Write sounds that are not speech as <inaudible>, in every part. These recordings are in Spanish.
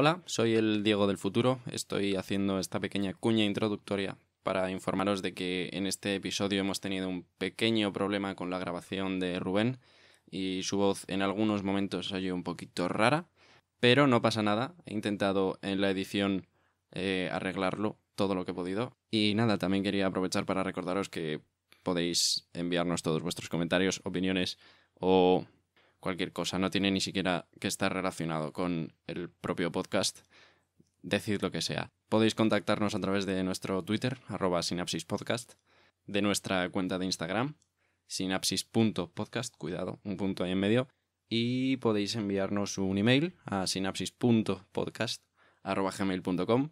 Hola, soy el Diego del futuro. Estoy haciendo esta pequeña cuña introductoria para informaros de que en este episodio hemos tenido un pequeño problema con la grabación de Rubén y su voz en algunos momentos salió un poquito rara, pero no pasa nada. He intentado en la edición eh, arreglarlo todo lo que he podido. Y nada, también quería aprovechar para recordaros que podéis enviarnos todos vuestros comentarios, opiniones o cualquier cosa, no tiene ni siquiera que estar relacionado con el propio podcast, decid lo que sea. Podéis contactarnos a través de nuestro Twitter, arroba sinapsispodcast, de nuestra cuenta de Instagram, sinapsis.podcast, cuidado, un punto ahí en medio, y podéis enviarnos un email a sinapsis.podcast.gmail.com. gmail.com.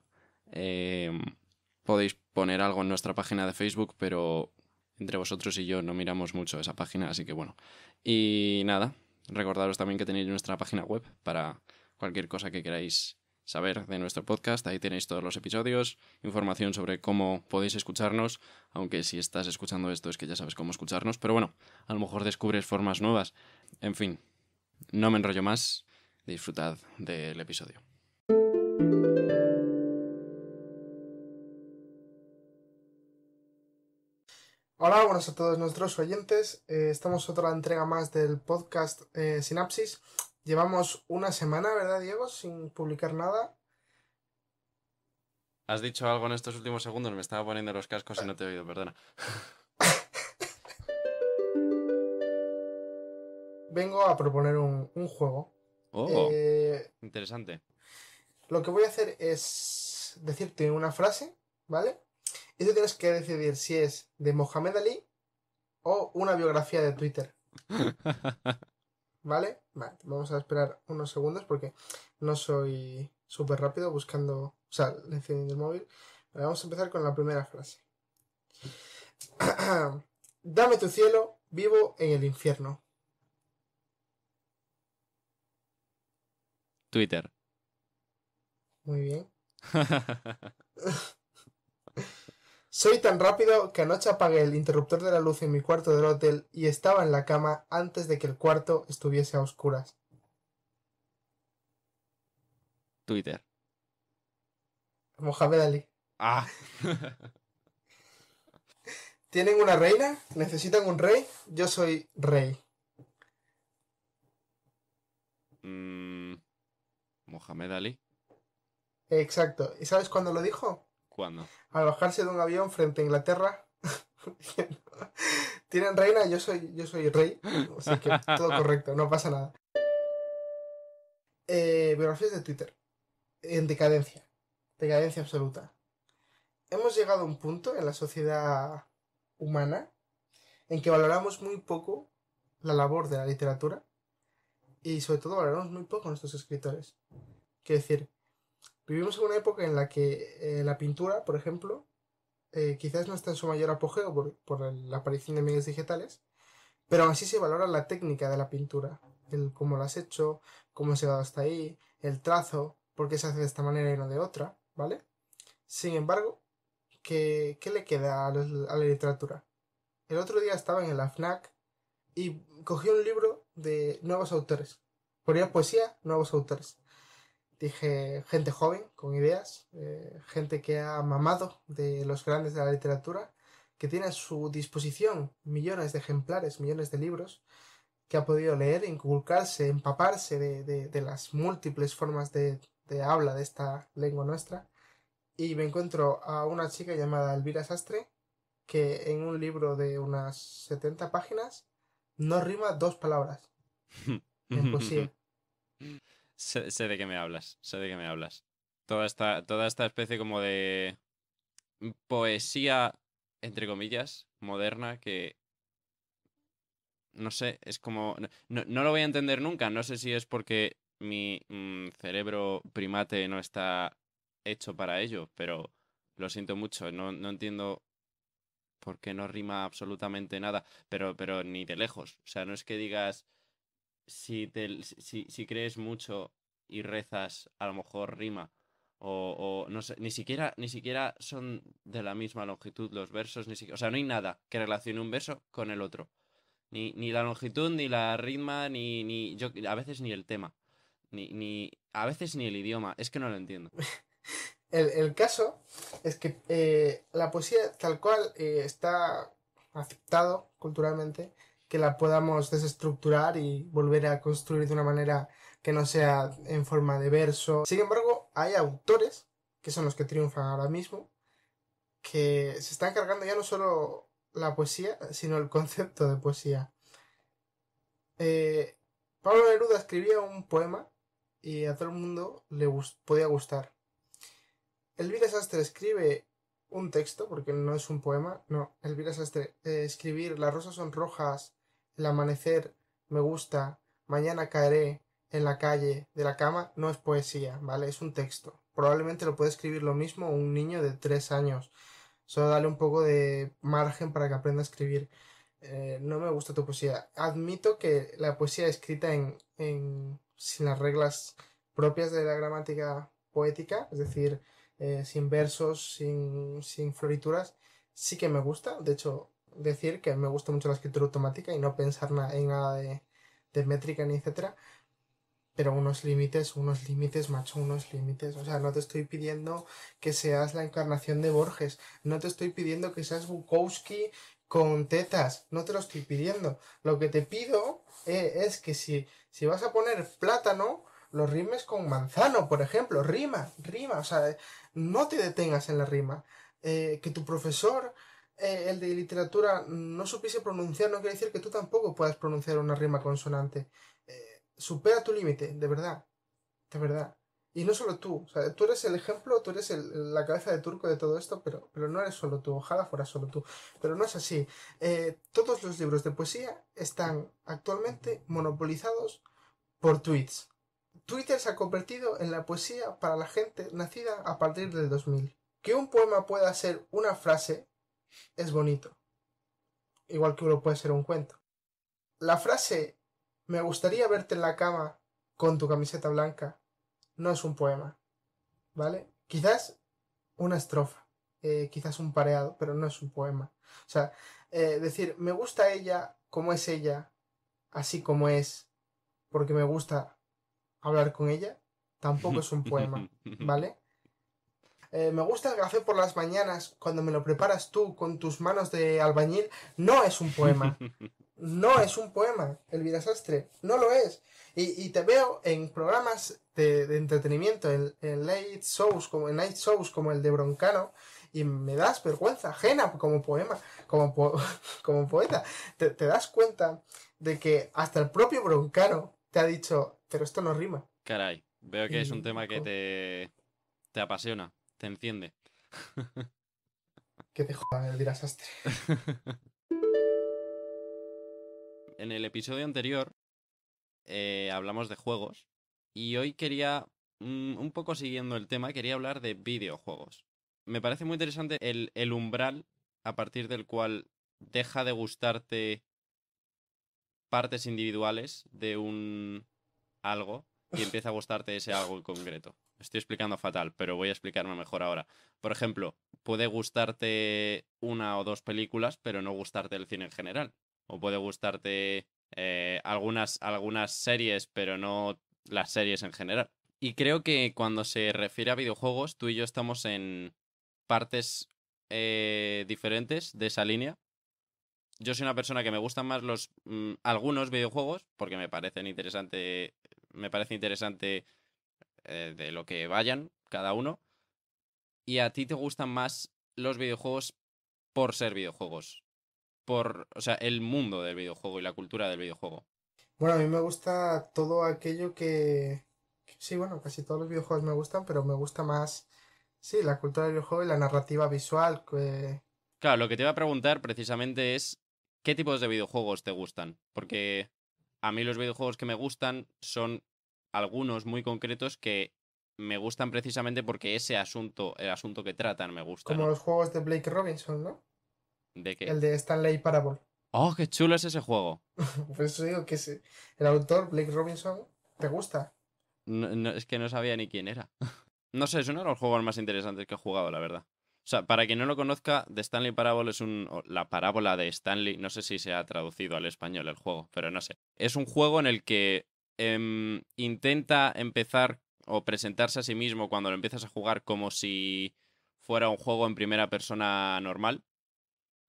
Em, podéis poner algo en nuestra página de Facebook, pero entre vosotros y yo no miramos mucho esa página, así que bueno. Y nada, Recordaros también que tenéis nuestra página web para cualquier cosa que queráis saber de nuestro podcast. Ahí tenéis todos los episodios, información sobre cómo podéis escucharnos, aunque si estás escuchando esto es que ya sabes cómo escucharnos, pero bueno, a lo mejor descubres formas nuevas. En fin, no me enrollo más, disfrutad del episodio. Hola, buenas a todos nuestros oyentes. Eh, estamos otra entrega más del podcast eh, Sinapsis. Llevamos una semana, ¿verdad, Diego? Sin publicar nada. Has dicho algo en estos últimos segundos, me estaba poniendo los cascos y no te he oído, perdona. <laughs> Vengo a proponer un, juego. Oh, eh, interesante. Lo que voy a hacer es decirte una frase, ¿vale? Y tú tienes que decidir si es de Mohamed Ali o una biografía de Twitter. <laughs> ¿Vale? vamos a esperar unos segundos porque no soy súper rápido buscando, o sea, encendiendo el móvil. vamos a empezar con la primera frase. <clears throat> Dame tu cielo, vivo en el infierno. Twitter. Muy bien. <laughs> Soy tan rápido que anoche apagué el interruptor de la luz en mi cuarto del hotel y estaba en la cama antes de que el cuarto estuviese a oscuras. Twitter. Mohamed Ali. Ah. <laughs> ¿Tienen una reina? ¿Necesitan un rey? Yo soy rey. Mm. Mohamed Ali. Exacto. ¿Y sabes cuándo lo dijo? ¿Cuándo? Al bajarse de un avión frente a Inglaterra. <laughs> Tienen reina, yo soy, yo soy rey. que todo correcto, no pasa nada. Eh, biografías de Twitter. En decadencia. Decadencia absoluta. Hemos llegado a un punto en la sociedad humana en que valoramos muy poco la labor de la literatura y sobre todo valoramos muy poco a nuestros escritores. Quiero decir, Vivimos en una época en la que eh, la pintura, por ejemplo, eh, quizás no está en su mayor apogeo por, por, la aparición de medios digitales, pero aún así se valora la técnica de la pintura, el cómo la has hecho, cómo se ha hasta ahí, el trazo, por qué se hace de esta manera y no de otra, ¿vale? Sin embargo, ¿qué, le queda a, la literatura? El otro día estaba en el AFNAC y cogí un libro de nuevos autores. Ponía poesía, nuevos autores. Dije gente joven, con ideas, eh, gente que ha mamado de los grandes de la literatura, que tiene a su disposición millones de ejemplares, millones de libros, que ha podido leer, inculcarse, empaparse de, de, las múltiples formas de, de habla de esta lengua nuestra. Y me encuentro a una chica llamada Elvira Sastre, que en un libro de unas 70 páginas no rima dos palabras imposible <laughs> <laughs> Sé, de qué me hablas, sé de qué me hablas. Toda esta, toda esta especie como de poesía, entre comillas, moderna que... No sé, es como... No, lo voy a entender nunca, no sé si es porque mi mm, cerebro primate no está hecho para ello, pero lo siento mucho, no, no entiendo por qué no rima absolutamente nada, pero, pero ni de lejos. O sea, no es que digas si, te, si, crees mucho y rezas, a lo mejor rima. O, no sé, ni siquiera, ni siquiera son de la misma longitud los versos, ni o sea, no hay nada que relacione un verso con el otro. Ni, ni la longitud, ni la ritma, ni, ni a veces ni el tema, ni, ni, a veces ni el idioma, es que no lo entiendo. <laughs> El, el caso es que eh, la poesía tal cual eh, está aceptado culturalmente que la podamos desestructurar y volver a construir de una manera que no sea en forma de verso. Sin embargo, hay autores, que son los que triunfan ahora mismo, que se están cargando ya no solo la poesía, sino el concepto de poesía. Eh, Pablo Neruda escribía un poema y a todo el mundo le podía gustar. Elvira Sastre escribe un texto, porque no es un poema, no, Elvira Sastre, eh, escribir Las rosas son rojas el amanecer me gusta, mañana caeré en la calle de la cama, no es poesía, ¿vale? Es un texto. Probablemente lo puede escribir lo mismo un niño de tres años. Solo dale un poco de margen para que aprenda a escribir. Eh, no me gusta tu poesía. Admito que la poesía escrita en, en sin las reglas propias de la gramática poética, es decir, eh, sin versos, sin, sin florituras, sí que me gusta. De hecho, decir que me gusta mucho la escritura automática y no pensar nada en nada de, métrica ni etcétera. Pero unos límites, unos límites, macho, unos límites. O sea, no te estoy pidiendo que seas la encarnación de Borges. No te estoy pidiendo que seas Bukowski con tetas. No te lo estoy pidiendo. Lo que te pido eh, es que si, si vas a poner plátano, lo rimes con manzano, por ejemplo. Rima, rima. O sea, no te detengas en la rima. Eh, que tu profesor eh, el de literatura no supiese pronunciar, no quiere decir que tú tampoco puedas pronunciar una rima consonante. Eh, supera tu límite, de verdad. De verdad. Y no solo tú. tú eres el ejemplo, tú eres la cabeza de turco de todo esto, pero, pero no eres solo tú. Ojalá fuera solo tú. Pero no es así. Eh, todos los libros de poesía están actualmente monopolizados por tweets. Twitter se ha convertido en la poesía para la gente nacida a partir del 2000. Que un poema pueda ser una frase es bonito, igual que uno puede ser un cuento. La frase me gustaría verte en la cama con tu camiseta blanca no es un poema, ¿vale? Quizás una estrofa, eh, quizás un pareado, pero no es un poema. O sea, eh, decir, me gusta ella como es ella, así como es, porque me gusta hablar con ella, tampoco es un poema, <laughs> ¿vale? Eh, me gusta el café por las mañanas cuando me lo preparas tú con tus manos de albañil, no es un poema. <laughs> No es un poema, El Sastre, no lo es. Y, te veo en programas de, entretenimiento, en, late shows, como en night shows como el de Broncano, y me das vergüenza ajena como poema, <laughs> como, poeta. Te, te, das cuenta de que hasta el propio Broncano te ha dicho, pero esto no rima. Caray, veo que es un tema que te, te apasiona te enciende. <laughs> ¿Qué te dirás en el episodio anterior eh, hablamos de juegos y hoy quería, mm, un poco siguiendo el tema, quería hablar de videojuegos. Me parece muy interesante el, el umbral a partir del cual deja de gustarte partes individuales de un algo y empieza a gustarte ese algo en concreto estoy explicando fatal, pero voy a explicarme mejor ahora. Por ejemplo, puede gustarte una o dos películas, pero no gustarte el cine en general. O puede gustarte eh, algunas, algunas series, pero no las series en general. Y creo que cuando se refiere a videojuegos, tú y yo estamos en partes eh, diferentes de esa línea. Yo soy una persona que me gustan más los mm, algunos videojuegos porque me parecen interesante me parece interesante eh, de lo que vayan cada uno. Y a ti te gustan más los videojuegos por ser videojuegos. Por, o sea, el mundo del videojuego y la cultura del videojuego. Bueno, a mí me gusta todo aquello que... Sí, bueno, casi todos los videojuegos me gustan, pero me gusta más, sí, la cultura del videojuego y la narrativa visual. Claro, lo que te iba a preguntar precisamente es qué tipos de videojuegos te gustan. Porque a mí los videojuegos que me gustan son algunos muy concretos que me gustan precisamente porque ese asunto, el asunto que tratan, me gusta. Como los juegos de Blake Robinson, ¿no? ¿De qué? El de Stanley Parable. ¡Oh, qué chulo es ese juego! <laughs> Por pues eso digo que el autor, Blake Robinson, te gusta. No, es que no sabía ni quién era. <laughs> no sé, es uno de los juegos más interesantes que he jugado, la verdad. O sea, para quien no lo conozca, The Stanley Parable es un, la parábola de Stanley. No sé si se ha traducido al español el juego, pero no sé. Es un juego en el que Em, intenta empezar o presentarse a sí mismo cuando lo empiezas a jugar como si fuera un juego en primera persona normal,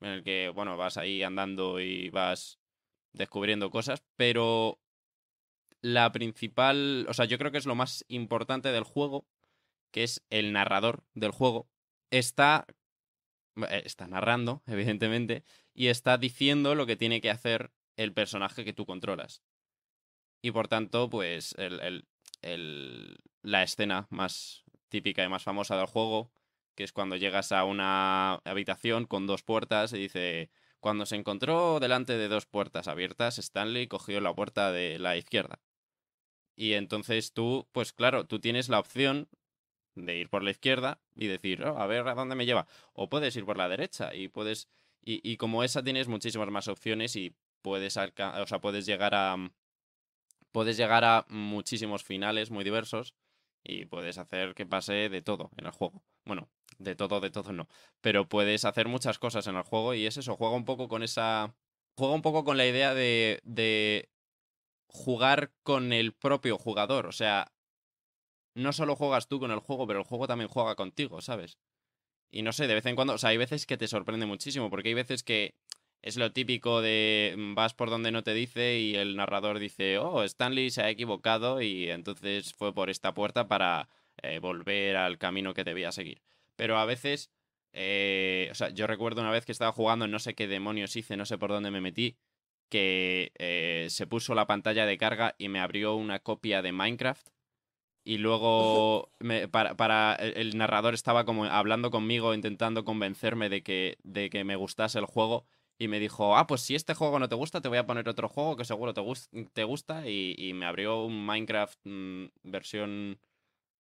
en el que, bueno, vas ahí andando y vas descubriendo cosas, pero la principal, o sea, yo creo que es lo más importante del juego, que es el narrador del juego, está, eh, está narrando, <laughs> evidentemente, y está diciendo lo que tiene que hacer el personaje que tú controlas. Y por tanto, pues el, la escena más típica y más famosa del juego, que es cuando llegas a una habitación con dos puertas y dice, cuando se encontró delante de dos puertas abiertas, Stanley cogió la puerta de la izquierda. Y entonces tú, pues claro, tú tienes la opción de ir por la izquierda y decir, oh, a ver a dónde me lleva. O puedes ir por la derecha y puedes... Y, como esa tienes muchísimas más opciones y puedes, o sea, puedes llegar a, puedes llegar a muchísimos finales muy diversos y puedes hacer que pase de todo en el juego. Bueno, de todo, de todo no, pero puedes hacer muchas cosas en el juego y es eso, juega un poco con esa... Juega un poco con la idea de, de jugar con el propio jugador, o sea, no solo juegas tú con el juego, pero el juego también juega contigo, ¿sabes? Y no sé, de vez en cuando, o sea, hay veces que te sorprende muchísimo, porque hay veces que es lo típico de mm, vas por donde no te dice y el narrador dice, oh, Stanley se ha equivocado y entonces fue por esta puerta para eh, volver al camino que debía seguir. Pero a veces, eh, o sea, yo recuerdo una vez que estaba jugando, no sé qué demonios hice, no sé por dónde me metí, que eh, se puso la pantalla de carga y me abrió una copia de Minecraft. Y luego <laughs> para, e, el narrador estaba como hablando conmigo, intentando convencerme de que, de que me gustase el juego y me dijo, ah, pues si este juego no te gusta, te voy a poner otro juego que seguro te, te gusta. Y, me abrió un Minecraft mm, versión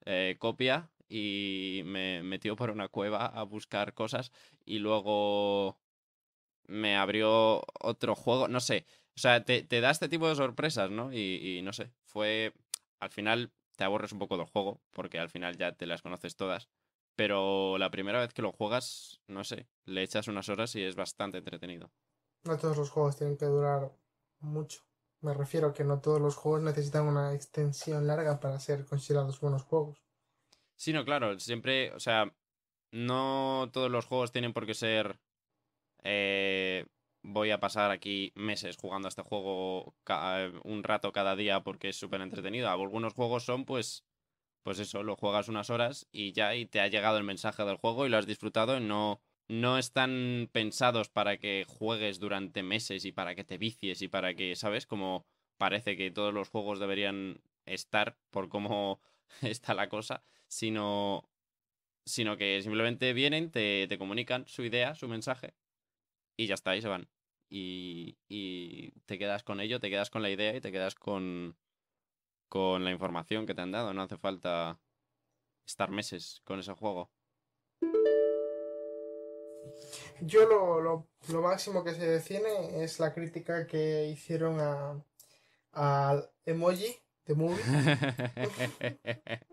eh, copia y me metió por una cueva a buscar cosas y luego me abrió otro juego, no sé. O sea, te, te da este tipo de sorpresas, ¿no? Y, no sé, fue... Al final te aburres un poco del juego porque al final ya te las conoces todas. Pero la primera vez que lo juegas, no sé, le echas unas horas y es bastante entretenido. No todos los juegos tienen que durar mucho. Me refiero a que no todos los juegos necesitan una extensión larga para ser considerados buenos juegos. Sí, no, claro, siempre, o sea, no todos los juegos tienen por qué ser... Eh, voy a pasar aquí meses jugando a este juego eh, un rato cada día porque es súper entretenido. Algunos juegos son pues pues eso, lo juegas unas horas y ya y te ha llegado el mensaje del juego y lo has disfrutado. No, no están pensados para que juegues durante meses y para que te vicies y para que, ¿sabes? Como parece que todos los juegos deberían estar por cómo <laughs> está la cosa, sino, sino que simplemente vienen, te, comunican su idea, su mensaje y ya está, ahí se van. y te quedas con ello, te quedas con la idea y te quedas con, con la información que te han dado. No hace falta estar meses con ese juego. Yo lo, máximo que se define es la crítica que hicieron a, emoji de movie. <laughs>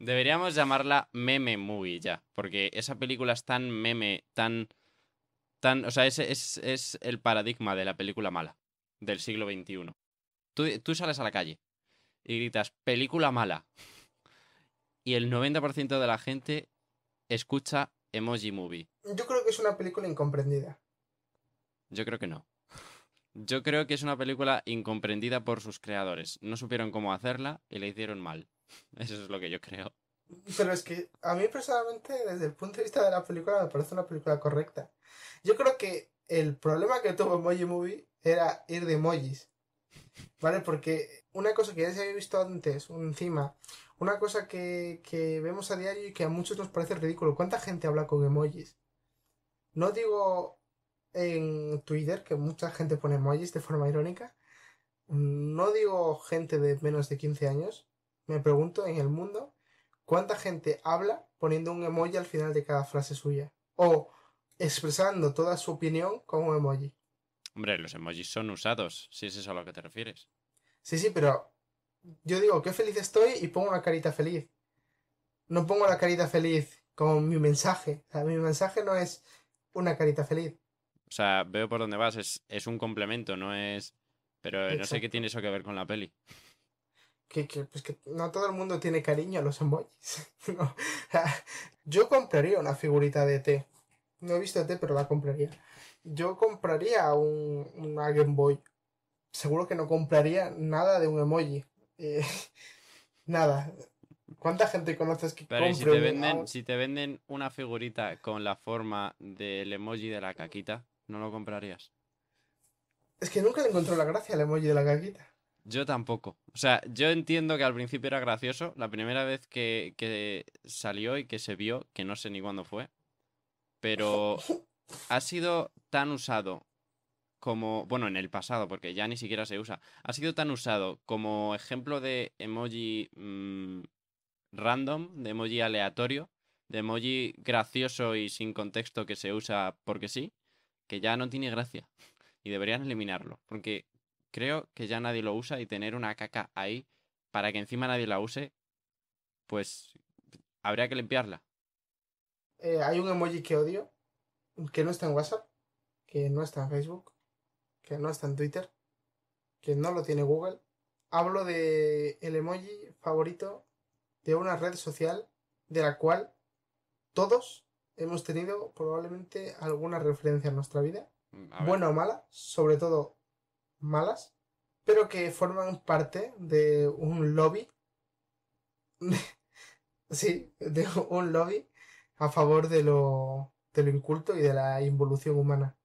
Deberíamos llamarla meme movie ya, porque esa película es tan meme, tan... tan o sea, es, es el paradigma de la película mala del siglo XXI. Tú, sales a la calle y gritas, película mala. Y el 90% de la gente escucha Emoji Movie. Yo creo que es una película incomprendida. Yo creo que no. Yo creo que es una película incomprendida por sus creadores. No supieron cómo hacerla y la hicieron mal. <laughs> Eso es lo que yo creo. Pero es que a mí personalmente, desde el punto de vista de la película, me parece una película correcta. Yo creo que el problema que tuvo Emoji Movie era ir de emojis. ¿Vale? Porque una cosa que ya se había visto antes, encima, una cosa que, que vemos a diario y que a muchos nos parece ridículo. ¿Cuánta gente habla con emojis? No digo en Twitter, que mucha gente pone emojis de forma irónica. No digo gente de menos de 15 años. Me pregunto en el mundo cuánta gente habla poniendo un emoji al final de cada frase suya. O expresando toda su opinión con un emoji. Hombre, los emojis son usados, si es eso a lo que te refieres. Sí, sí, pero yo digo, qué feliz estoy y pongo una carita feliz. No pongo la carita feliz con mi mensaje. mi mensaje no es una carita feliz. O sea, veo por dónde vas, es, un complemento, no es... Pero no sé qué tiene eso que ver con la peli. Pues que, no todo el mundo tiene cariño a los emojis. <laughs> Yo compraría una figurita de T. No he visto T, pero la compraría yo compraría un, un Game Boy. Seguro que no compraría nada de un emoji. Eh, <laughs> nada. ¿Cuánta gente conoces que Pero si te, venden, si te venden una figurita con la forma del emoji de la caquita, ¿no lo comprarías? Es que nunca le encontró la gracia al emoji de la caquita. Yo tampoco. O sea, yo entiendo que al principio era gracioso. La primera vez que, que salió y que se vio, que no sé ni cuándo fue. Pero <laughs> ha sido tan usado como, bueno, en el pasado, porque ya ni siquiera se usa, ha sido tan usado como ejemplo de emoji mm, random, de emoji aleatorio, de emoji gracioso y sin contexto que se usa porque sí, que ya no tiene gracia. Y deberían eliminarlo, porque creo que ya nadie lo usa y tener una caca ahí para que encima nadie la use, pues habría que limpiarla. Eh, hay un emoji que odio, que no está en WhatsApp, que no está en Facebook, que no está en Twitter, que no lo tiene Google. Hablo de el emoji favorito de una red social de la cual todos hemos tenido probablemente alguna referencia en nuestra vida, buena o mala, sobre todo malas, pero que forman parte de un lobby, <laughs> sí, de un lobby a favor de lo de lo inculto y de la involución humana.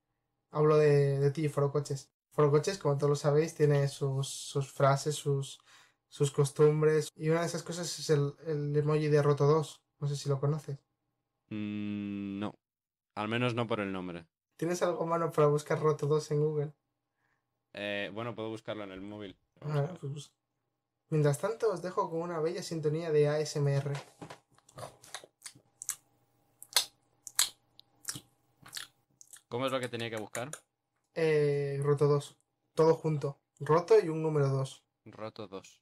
Hablo de, de ti, Forocoches. Forocoches, como todos lo sabéis, tiene sus, frases, sus, sus costumbres. Y una de esas cosas es el, el emoji de Roto 2. No sé si lo conoces. Mm, no. Al menos no por el nombre. ¿Tienes algo mano para buscar Roto 2 en Google? Eh, bueno, puedo buscarlo en el móvil. Pues, mientras tanto, os dejo con una bella sintonía de ASMR. ¿Cómo es lo que tenía que buscar? Eh, roto 2. Todo junto. Roto y un número 2. Roto 2.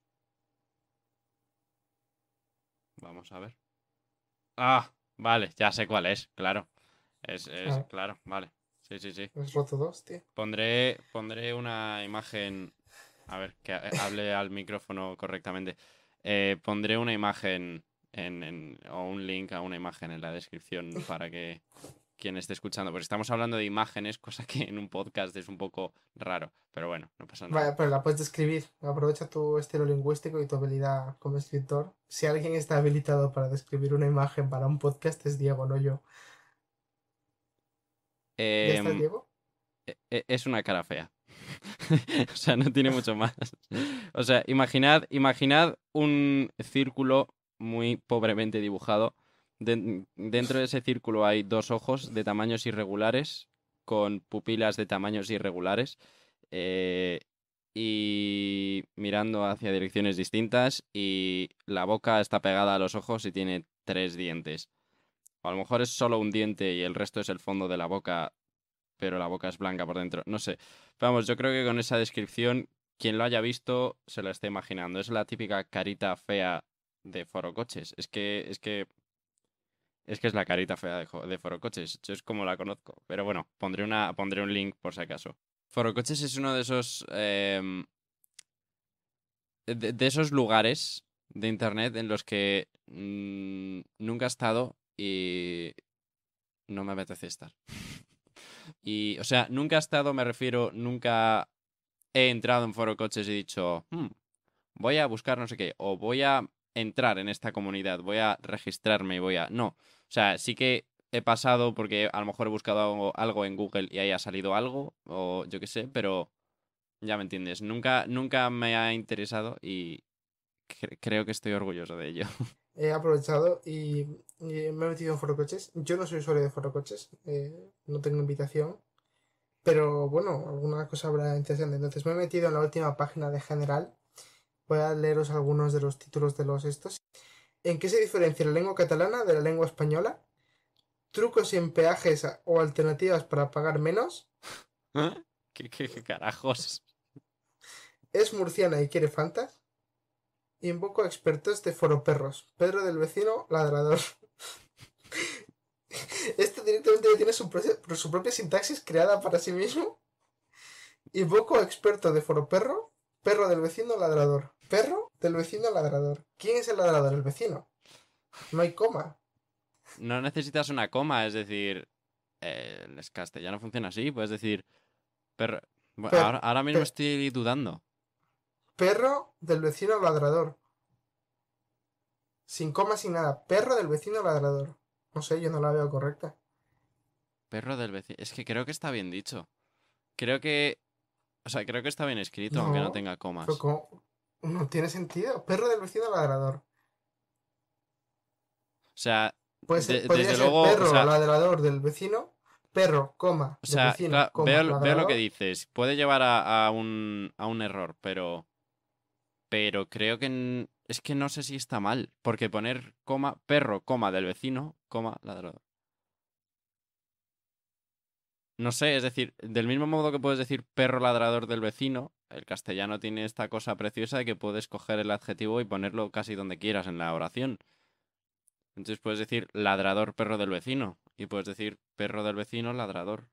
Vamos a ver. Ah, vale, ya sé cuál es, claro. Es, ah. claro, vale. Sí, sí, sí. Es roto 2, tío. Pondré, pondré una imagen. A ver, que eh, hable al micrófono correctamente. Eh, pondré una imagen o un link a una imagen en la descripción para que quien esté escuchando, porque estamos hablando de imágenes, <laughs> cosa que en un podcast es un poco raro, pero bueno, no pasa nada. pero la puedes describir. Aprovecha tu estilo lingüístico y tu habilidad como escritor. Si alguien está habilitado para describir una imagen para un podcast es Diego, no yo. ¿Ya está em, Diego? E, e, es una cara fea. <laughs> o sea, no tiene mucho más. o sea, imaginad, imaginad un círculo muy pobremente dibujado dentro de ese círculo hay dos ojos de tamaños irregulares, con pupilas de tamaños irregulares, eh, y mirando hacia direcciones distintas, y la boca está pegada a los ojos y tiene tres dientes. a lo mejor es solo un diente y el resto es el fondo de la boca, pero la boca es blanca por dentro. No sé. Vamos, yo creo que con esa descripción, quien lo haya visto se la está imaginando. Es la típica carita fea de forocoches. Es que, es que es que es la carita fea de, Forocoches, yo es como la conozco. Pero bueno, pondré, una, pondré un link por si acaso. Forocoches es uno de esos. Em, de, esos lugares de internet en los que mm, nunca he estado y no me apetece estar. <laughs> y, o sea, nunca he estado, me refiero, nunca he entrado en Forocoches y he dicho, hmm, voy a buscar no sé qué, o voy a entrar en esta comunidad, voy a registrarme y voy a... No, o sea, sí que he pasado porque a lo mejor he buscado algo, en Google y ahí ha salido algo, o yo qué sé, pero ya me entiendes. Nunca, nunca me ha interesado y creo que estoy orgulloso de ello. <laughs> He aprovechado y, me he metido en forocoches. Yo no soy usuario de forocoches, eh, no tengo invitación, pero bueno, alguna cosa habrá interesante. Entonces me he metido en la última página de general. Voy a leeros algunos de los títulos de los estos. ¿En qué se diferencia la lengua catalana de la lengua española? ¿Trucos en peajes o alternativas para pagar menos? ¿Eh? ¿Qué, carajos? ¿Es murciana y quiere fantas? Invoco a expertos de Foro Perros. Pedro del Vecino, ladrador. <laughs> este directamente tiene su, su propia sintaxis creada para sí mismo. Invoco a experto de Foro Perro, perro del vecino, ladrador. Perro del vecino ladrador. ¿Quién es el ladrador? El vecino. No hay coma. No necesitas una coma, es decir, eh, ya castellano funciona así, puedes decir perro. ahora, mismo estoy dudando. Perro del vecino ladrador. Sin coma, sin nada. Perro del vecino ladrador. No sé, yo no la veo correcta. Perro del vecino. Es que creo que está bien dicho. Creo que. O sea, creo que está bien escrito, aunque no tenga comas. No tiene sentido. Perro del vecino ladrador. O sea, pues desde luego, perro ladrador del vecino, perro, coma. O sea, veo, lo que dices. Puede llevar a, un, a un error, pero. Pero creo que. Es que no sé si está mal. Porque poner coma, perro, coma del vecino, coma ladrador. No sé, es decir, del mismo modo que puedes decir perro ladrador del vecino, el castellano tiene esta cosa preciosa de que puedes coger el adjetivo y ponerlo casi donde quieras en la oración. Entonces puedes decir ladrador perro del vecino y puedes decir perro del vecino ladrador.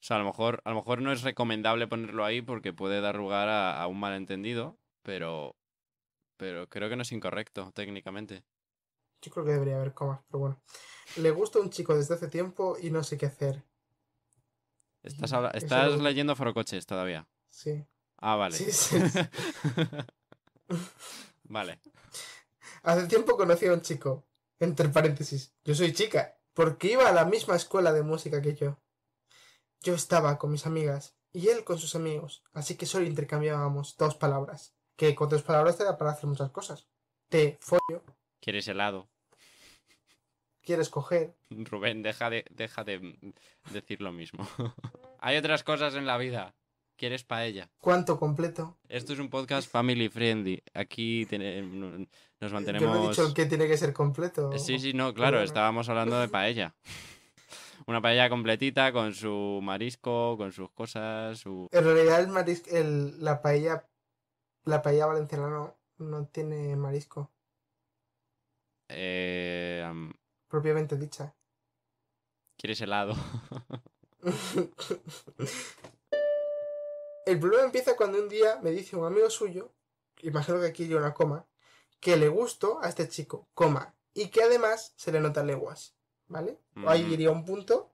O sea, a lo mejor, a lo mejor no es recomendable ponerlo ahí porque puede dar lugar a, un malentendido, pero, pero creo que no es incorrecto técnicamente. Yo creo que debería haber comas, pero bueno. Le gusta un chico desde hace tiempo y no sé qué hacer. Estás, leyendo Farocoches todavía. Sí. Ah, vale. <laughs> vale. Hace tiempo conocí a un chico, entre paréntesis, yo soy chica, porque iba a la misma escuela de música que yo. Yo estaba con mis amigas y él con sus amigos, así que solo intercambiábamos dos palabras, que con dos palabras te da para hacer muchas cosas. Te follo. ¿Quieres helado? quieres coger. Rubén, deja de, de decir lo mismo. <laughs> Hay otras cosas en la vida. ¿Quieres paella? ¿Cuánto completo? Esto es un podcast family friendly. Aquí nos mantenemos. Yo no he dicho que tiene que ser completo. Sí, sí, no, claro, estábamos hablando de paella. <laughs> Una paella completita con su marisco, con sus cosas. Su... En realidad, la paella la paella valenciana no, tiene marisco. Eh, propiamente dicha. Quieres helado. <laughs> El problema empieza cuando un día me dice un amigo suyo, imagino que aquí yo una coma, que le gustó a este chico, coma, y que además se le nota lenguas, ¿vale? Ahí iría un punto.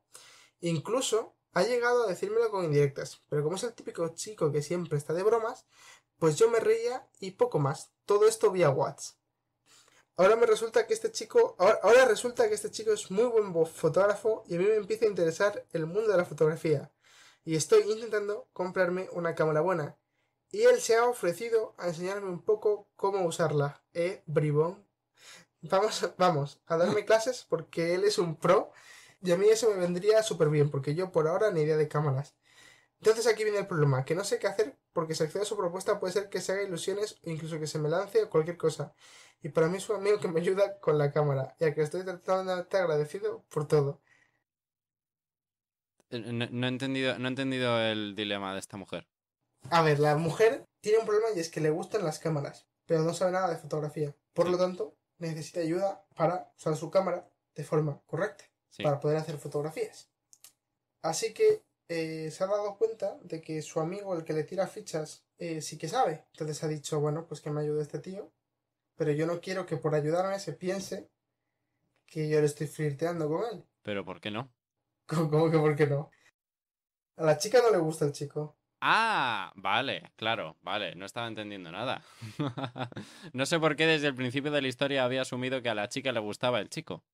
Incluso ha llegado a decírmelo con indirectas, pero como es el típico chico que siempre está de bromas, pues yo me reía y poco más. Todo esto vía WhatsApp. Ahora me resulta que este chico, ahora, resulta que este chico es muy buen fotógrafo y a mí me empieza a interesar el mundo de la fotografía. Y estoy intentando comprarme una cámara buena. Y él se ha ofrecido a enseñarme un poco cómo usarla. Eh, bribón. Vamos, vamos, a darme <laughs> clases porque él es un pro y a mí eso me vendría súper bien porque yo por ahora ni idea de cámaras. Entonces aquí viene el problema, que no sé qué hacer porque si accedo a su propuesta puede ser que se haga ilusiones o incluso que se me lance o cualquier cosa. Y para mí es un amigo que me ayuda con la cámara, ya que estoy tratando darte agradecido por todo. Eh, no, he entendido, no entendido el dilema de esta mujer. A ver, la mujer tiene un problema y es que le gustan las cámaras, pero no sabe nada de fotografía. Por lo tanto, necesita ayuda para usar su cámara de forma correcta, para poder hacer fotografías. Así que eh, se ha dado cuenta de que su amigo, el que le tira fichas, eh, sí que sabe. Entonces ha dicho, bueno, pues que me ayude este tío, pero yo no quiero que por ayudarme se piense que yo le estoy flirteando con él. Pero ¿por qué no? cómo que por qué no? A la chica no le gusta el chico. Ah, vale, claro, vale, no estaba entendiendo nada. <laughs> no sé por qué desde el principio de la historia había asumido que a la chica le gustaba el chico.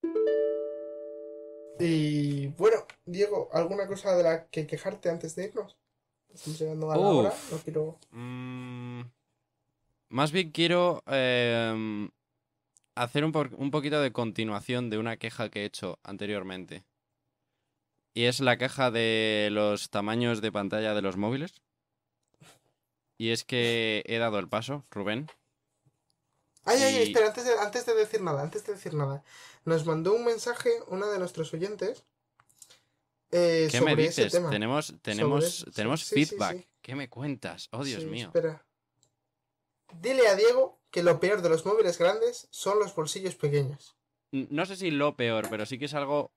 Y bueno, Diego, ¿alguna cosa de la que quejarte antes de irnos? llegando a la hora, no quiero... Mm, más bien quiero em, hacer un, poquito de continuación de una queja que he hecho anteriormente. Y es la queja de los tamaños de pantalla de los móviles. Y es que he dado el paso, Rubén. Ay, ay, espera, antes de decir nada, antes de decir nada. Nos mandó un mensaje una de nuestros oyentes. Eh, ¿Qué me dices? Tenemos, tenemos, tenemos feedback. ¿Qué me cuentas? Oh, Dios mío. Espera. Dile a Diego que lo peor de los móviles grandes son los bolsillos pequeños. No sé si lo peor, pero sí que es algo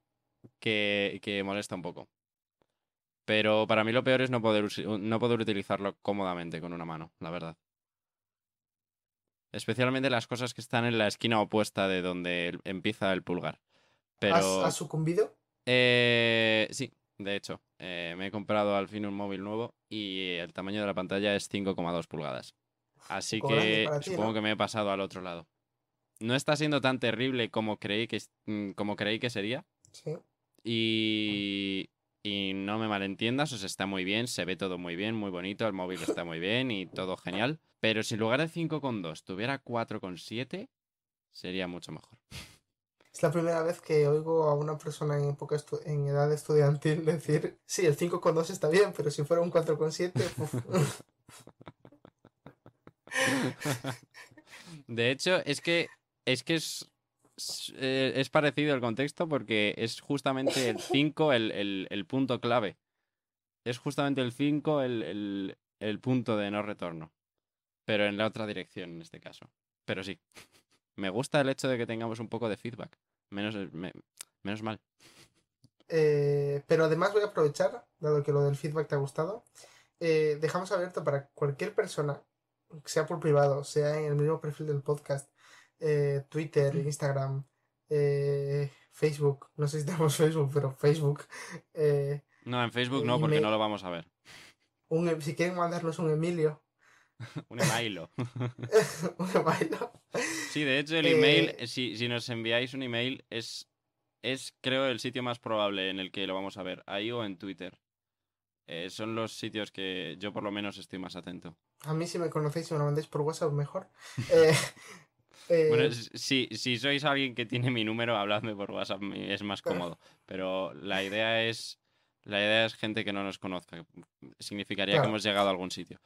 que, molesta un poco. Pero para mí lo peor es no poder utilizarlo cómodamente con una mano, la verdad. Especialmente las cosas que están en la esquina opuesta de donde empieza el pulgar. Pero... ¿Has, sucumbido? Eh, sí, de hecho. Eh, me he comprado al fin un móvil nuevo y el tamaño de la pantalla es 5,2 pulgadas. Así que supongo que me he pasado al otro lado. No está siendo tan terrible como creí que, mm, como creí que sería. Sí. Y y no me malentiendas, os está muy bien, se ve todo muy bien, muy bonito, el móvil está muy bien y todo genial. Pero si en lugar de 5,2 tuviera 4,7, sería mucho mejor. Es la primera vez que oigo a una persona en época en edad estudiantil decir, sí, el 5,2 está bien, pero si fuera un 4,7... <laughs> de hecho, es que es que es eh, es parecido el contexto porque es justamente el 5 <laughs> el, punto clave. Es justamente el 5 el, punto de no retorno. Pero en la otra dirección en este caso. Pero sí, <laughs> me gusta el hecho de que tengamos un poco de feedback. Menos, eh, menos mal. Eh, pero además voy a aprovechar, dado que lo del feedback te ha gustado, dejamos abierto para cualquier persona, sea por privado, sea en el mismo perfil del podcast, eh, Twitter, Instagram, eh, Facebook. No sé si tenemos <laughs> Facebook, pero Facebook. Eh, no, en Facebook no, porque no lo vamos a ver. Em, si quieren mandarnos un Emilio. <laughs> un emailo. <laughs> un Sí, de hecho, el email, si, nos enviáis un email, es, es creo el sitio más probable en el que lo vamos a ver, ahí o en Twitter. son los sitios que yo por lo menos estoy más atento. A mí si me conocéis y me lo mandáis por WhatsApp mejor. Bueno, eh, si, si, sois alguien que tiene mi número, habladme por WhatsApp, es más cómodo. Pero la idea es. La idea es gente que no nos conozca. Significaría que hemos llegado a algún sitio.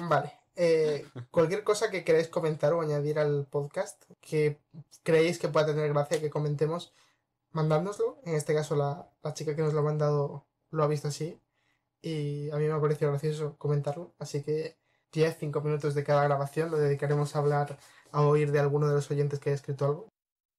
Vale. Eh, cualquier cosa que queráis comentar o añadir al podcast, que creéis que pueda tener gracia que comentemos, mandándoslo. En este caso, la, la chica que nos lo ha mandado lo ha visto así. Y a mí me ha parecido gracioso comentarlo. Así que 10, 5 minutos de cada grabación lo dedicaremos a hablar a oír de alguno de los oyentes que haya escrito algo?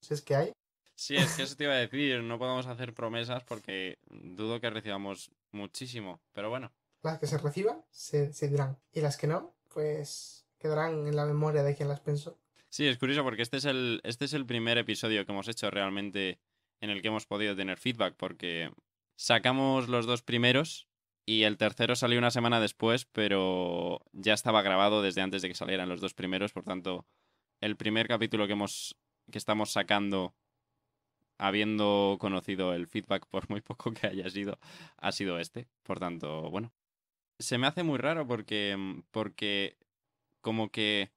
Si es que hay. Sí, es que eso te iba a decir, no podemos hacer promesas porque dudo que recibamos muchísimo, pero bueno. Las que se reciban se, dirán, y las que no, pues quedarán en la memoria de quien las pensó. Sí, es curioso porque este es el, este es el primer episodio que hemos hecho realmente en el que hemos podido tener feedback, porque sacamos los dos primeros y el tercero salió una semana después, pero ya estaba grabado desde antes de que salieran los dos primeros, por tanto el primer capítulo que hemos que estamos sacando habiendo conocido el feedback <laughs> por muy poco que haya sido ha sido este, por tanto, bueno, se me hace muy raro porque mm, porque como que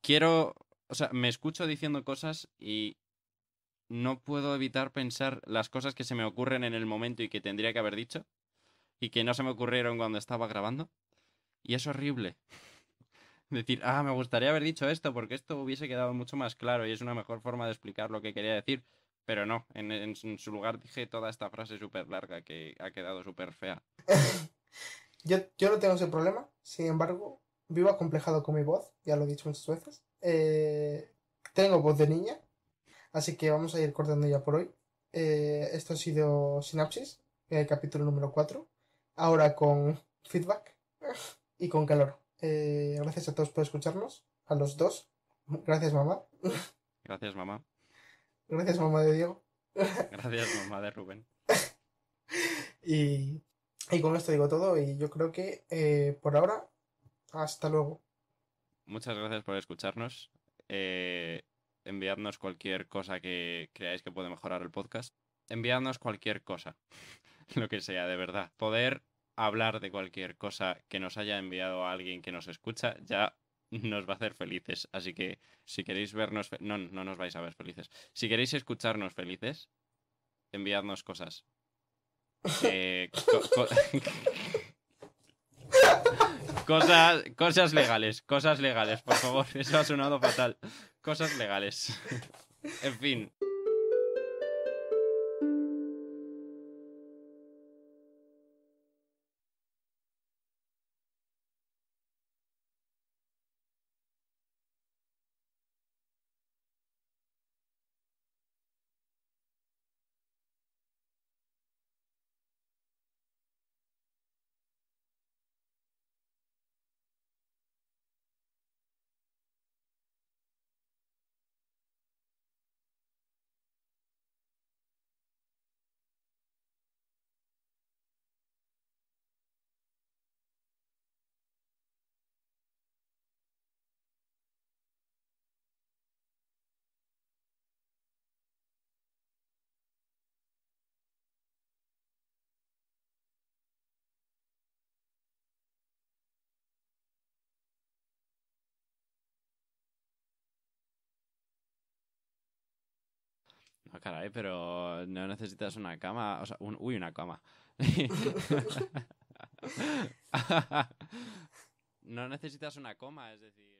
quiero, o sea, me escucho diciendo cosas y no puedo evitar pensar las cosas que se me ocurren en el momento y que tendría que haber dicho y que no se me ocurrieron cuando estaba grabando. Y es horrible decir, ah, me gustaría haber dicho esto porque esto hubiese quedado mucho más claro y es una mejor forma de explicar lo que quería decir. Pero no, en, su lugar dije toda esta frase súper larga que ha quedado súper fea. <laughs> yo, yo no tengo ese problema, sin embargo, vivo acomplejado con mi voz, ya lo he dicho muchas veces. Eh, tengo voz de niña, así que vamos a ir cortando ya por hoy. Eh, esto ha sido Sinapsis, el capítulo número 4. Ahora con feedback <laughs> y con calor. Eh, gracias a todos por escucharnos, a los dos. Gracias, mamá. Gracias, mamá. Gracias, mamá de Diego. Gracias, mamá de Rubén. <laughs> y, con esto digo todo y yo creo que eh, por ahora, hasta luego. Muchas gracias por escucharnos. Eh, enviadnos cualquier cosa que creáis que puede mejorar el podcast. Enviadnos cualquier cosa, <laughs> lo que sea, de verdad. Poder hablar de cualquier cosa que nos haya enviado a alguien que nos escucha, ya nos va a hacer felices. Así que si queréis vernos, no, no nos vais a ver felices. Si queréis escucharnos felices, enviadnos cosas. <laughs> cosas, cosas legales, cosas legales, por favor. <laughs> Eso ha sonado fatal. Cosas legales. <laughs> en fin. No, caray, pero no necesitas una cama. O sea, uy, una cama. <laughs> <laughs> no necesitas una coma, es decir.